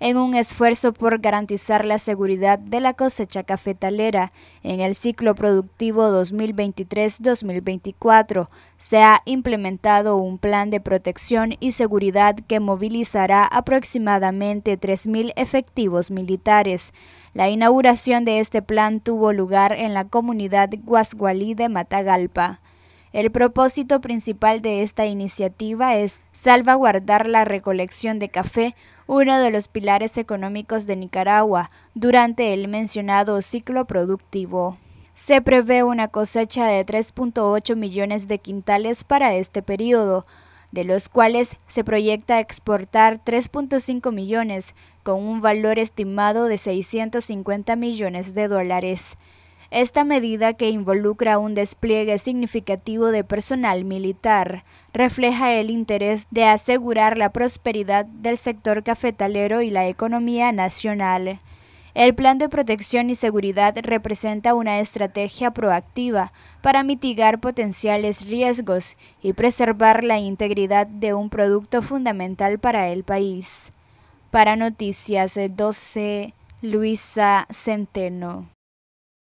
en un esfuerzo por garantizar la seguridad de la cosecha cafetalera en el ciclo productivo 2023-2024. Se ha implementado un plan de protección y seguridad que movilizará aproximadamente 3.000 efectivos militares. La inauguración de este plan tuvo lugar en la comunidad Guasgualí de Matagalpa. El propósito principal de esta iniciativa es salvaguardar la recolección de café uno de los pilares económicos de Nicaragua durante el mencionado ciclo productivo. Se prevé una cosecha de 3.8 millones de quintales para este periodo, de los cuales se proyecta exportar 3.5 millones, con un valor estimado de 650 millones de dólares. Esta medida, que involucra un despliegue significativo de personal militar, refleja el interés de asegurar la prosperidad del sector cafetalero y la economía nacional. El Plan de Protección y Seguridad representa una estrategia proactiva para mitigar potenciales riesgos y preservar la integridad de un producto fundamental para el país. Para Noticias 12, Luisa Centeno.